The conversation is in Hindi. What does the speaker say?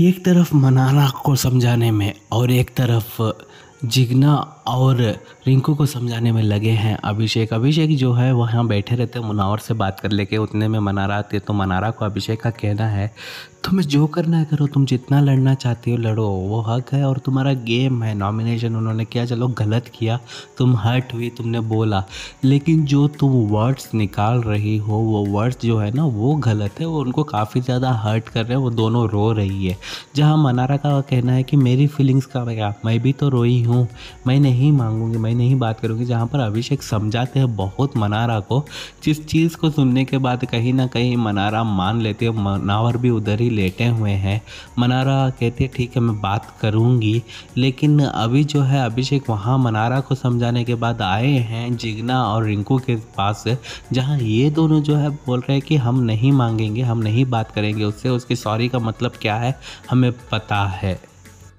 एक तरफ मनाला को समझाने में और एक तरफ जिग्ना और रिंकू को समझाने में लगे हैं अभिषेक अभिषेक जो है वह यहाँ बैठे रहते हैं मुनावर से बात कर लेके उतने में मनारा आती है तो मनारा को अभिषेक का कहना है तुम्हें जो करना है करो तुम जितना लड़ना चाहते हो लड़ो वो हक है और तुम्हारा गेम है नॉमिनेशन उन्होंने किया चलो गलत किया तुम हर्ट हुई तुमने बोला लेकिन जो तुम वर्ड्स निकाल रही हो वो वर्ड्स जो है ना वो गलत है वो उनको काफ़ी ज़्यादा हर्ट कर रहे हैं वो दोनों रो रही है जहाँ मनारा का कहना है कि मेरी फीलिंग्स का मैं भी तो रोई हूँ हूँ मैं नहीं मांगूंगी मैं नहीं बात करूँगी जहाँ पर अभिषेक समझाते हैं बहुत मनारा को जिस चीज़ को सुनने के बाद कहीं ना कहीं मनारा मान लेते हैं मनावर भी उधर ही लेटे हुए हैं मनारा कहते हैं ठीक है मैं बात करूँगी लेकिन अभी जो है अभिषेक वहाँ मनारा को समझाने के बाद आए हैं जिगना और रिंकू के पास जहाँ ये दोनों जो है बोल रहे हैं कि हम नहीं मांगेंगे हम नहीं बात करेंगे उससे उसकी सॉरी का मतलब क्या है हमें पता है